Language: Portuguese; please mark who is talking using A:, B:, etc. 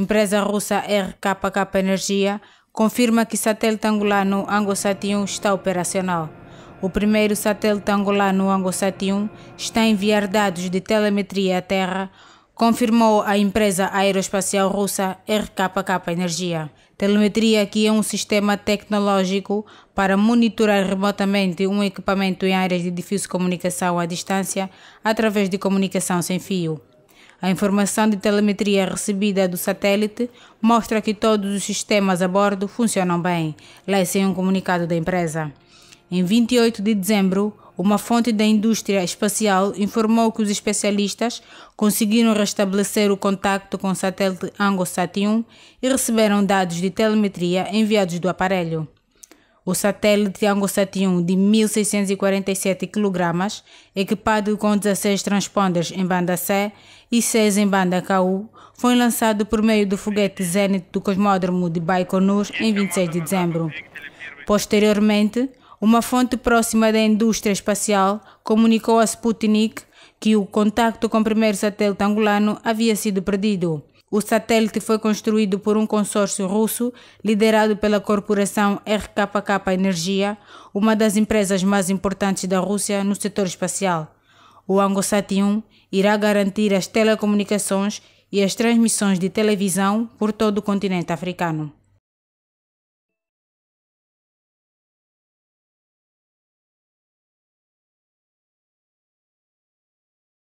A: Empresa russa RKK Energia confirma que satélite angolano Angosat 1 está operacional. O primeiro satélite angolano Angosat 1 está a enviar dados de telemetria à Terra, confirmou a empresa aeroespacial russa RKK Energia. Telemetria que é um sistema tecnológico para monitorar remotamente um equipamento em áreas de difícil comunicação à distância através de comunicação sem fio. A informação de telemetria recebida do satélite mostra que todos os sistemas a bordo funcionam bem, lê-se em um comunicado da empresa. Em 28 de dezembro, uma fonte da indústria espacial informou que os especialistas conseguiram restabelecer o contacto com o satélite Angosat 1 e receberam dados de telemetria enviados do aparelho. O satélite Angosat-1 de 1.647 kg, equipado com 16 transponders em banda C e 6 em banda KU, foi lançado por meio do foguete Zenit do Cosmódromo de Baikonur em 26 de dezembro. Posteriormente, uma fonte próxima da indústria espacial comunicou a Sputnik que o contacto com o primeiro satélite angolano havia sido perdido o satélite foi construído por um consórcio russo liderado pela corporação RKK Energia, uma das empresas mais importantes da Rússia no setor espacial. O Angosat-1 irá garantir as telecomunicações e as transmissões de televisão por todo o continente africano.